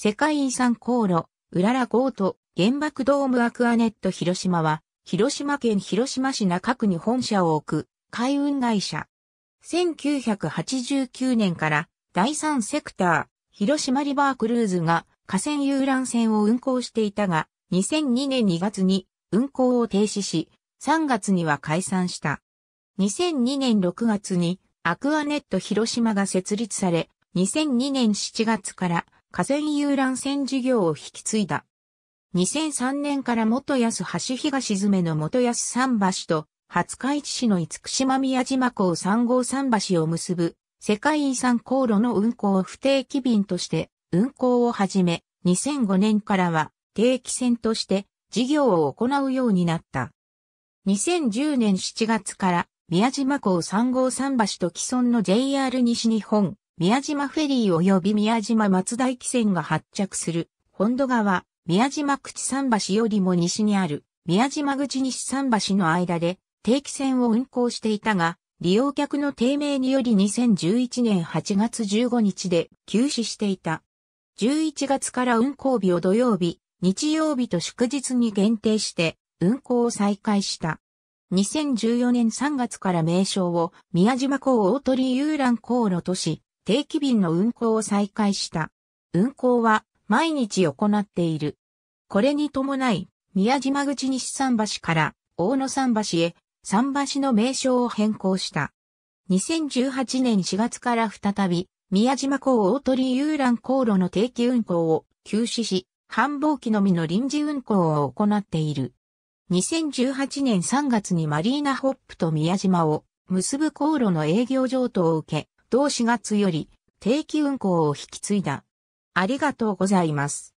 世界遺産航路、うらら号と原爆ドームアクアネット広島は、広島県広島市中区に本社を置く海運会社。1989年から第3セクター、広島リバークルーズが河川遊覧船を運航していたが、2002年2月に運航を停止し、3月には解散した。2002年6月にアクアネット広島が設立され、2002年7月から河川遊覧船事業を引き継いだ。2003年から元安橋東詰の元安桟橋と、廿日市市の五福島宮島港3号桟橋を結ぶ世界遺産航路の運行不定期便として運行を始め、2005年からは定期船として事業を行うようになった。2010年7月から宮島港3号桟橋と既存の JR 西日本宮島フェリー及び宮島松田駅線が発着する、本土川、宮島口桟橋よりも西にある、宮島口西桟橋の間で、定期船を運航していたが、利用客の低迷により2011年8月15日で休止していた。11月から運航日を土曜日、日曜日と祝日に限定して運航を再開した。2014年3月から名称を宮島港大鳥遊覧航路とし、定期便の運行を再開した。運行は毎日行っている。これに伴い、宮島口西桟橋から大野桟橋へ桟橋の名称を変更した。2018年4月から再び、宮島港大鳥遊覧航路の定期運行を休止し、繁忙期のみの臨時運行を行っている。2018年3月にマリーナホップと宮島を結ぶ航路の営業譲渡を受け、同4月より定期運行を引き継いだ。ありがとうございます。